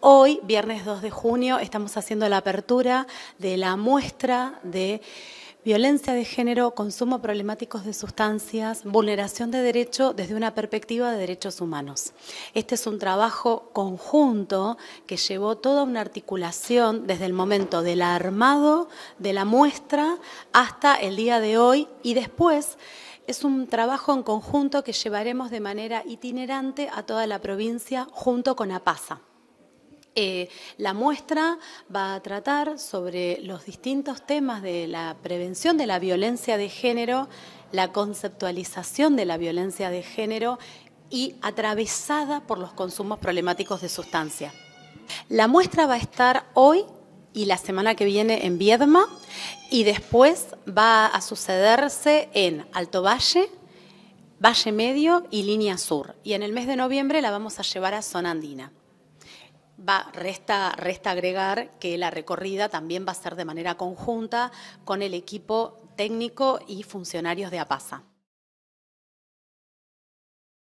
Hoy, viernes 2 de junio, estamos haciendo la apertura de la muestra de violencia de género, consumo Problemático de sustancias, vulneración de derecho desde una perspectiva de derechos humanos. Este es un trabajo conjunto que llevó toda una articulación desde el momento del armado, de la muestra, hasta el día de hoy y después es un trabajo en conjunto que llevaremos de manera itinerante a toda la provincia junto con APASA. Eh, la muestra va a tratar sobre los distintos temas de la prevención de la violencia de género, la conceptualización de la violencia de género y atravesada por los consumos problemáticos de sustancia. La muestra va a estar hoy y la semana que viene en Viedma y después va a sucederse en Alto Valle, Valle Medio y Línea Sur. Y en el mes de noviembre la vamos a llevar a Zona Andina. Va, resta, resta agregar que la recorrida también va a ser de manera conjunta con el equipo técnico y funcionarios de APASA.